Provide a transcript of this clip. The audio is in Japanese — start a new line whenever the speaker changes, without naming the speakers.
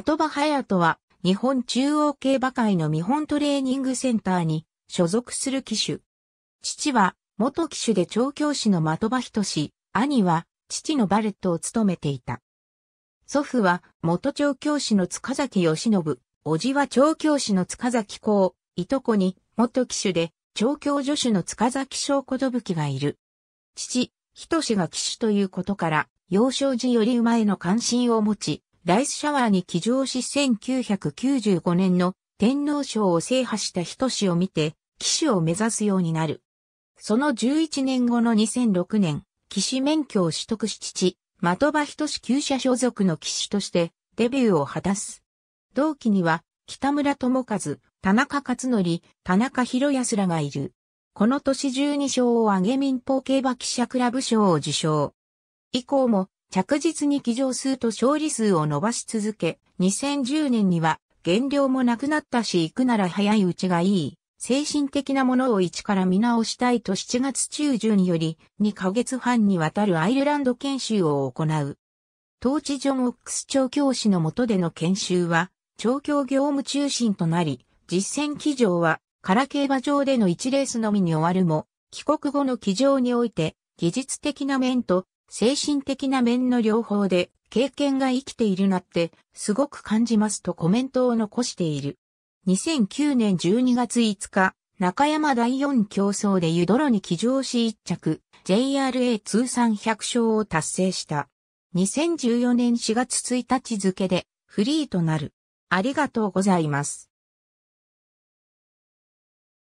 的場隼人は、日本中央競馬会の見本トレーニングセンターに所属する騎手。父は、元騎手で調教師の的場仁氏、兄は、父のバレットを務めていた。祖父は、元調教師の塚崎義信、叔父は調教師の塚崎公、いとこに、元騎手で、調教助手の塚崎翔子吹がいる。父、仁氏が騎手ということから、幼少時より馬への関心を持ち、ライスシャワーに騎乗し1995年の天皇賞を制覇した人志を見て、騎手を目指すようになる。その11年後の2006年、騎士免許を取得し父、的場人志旧社所属の騎士としてデビューを果たす。同期には、北村智和、田中勝則、田中博康らがいる。この年12賞を挙げ民法競馬記者クラブ賞を受賞。以降も着実に騎乗数と勝利数を伸ばし続け、2010年には減量もなくなったし行くなら早いうちがいい。精神的なものを一から見直したいと7月中旬より2ヶ月半にわたるアイルランド研修を行う。当地ジョン・オックス調教師の下での研修は、調教業務中心となり、実践騎乗は、空競馬場での1レースのみに終わるも、帰国後の騎乗において、技術的な面と精神的な面の両方で経験が生きているなってすごく感じますとコメントを残している。2009年12月5日、中山第4競争で湯泥に騎乗し1着、JRA 通算100勝を達成した。2014年4月1日付でフリーとなる。ありがとうございます。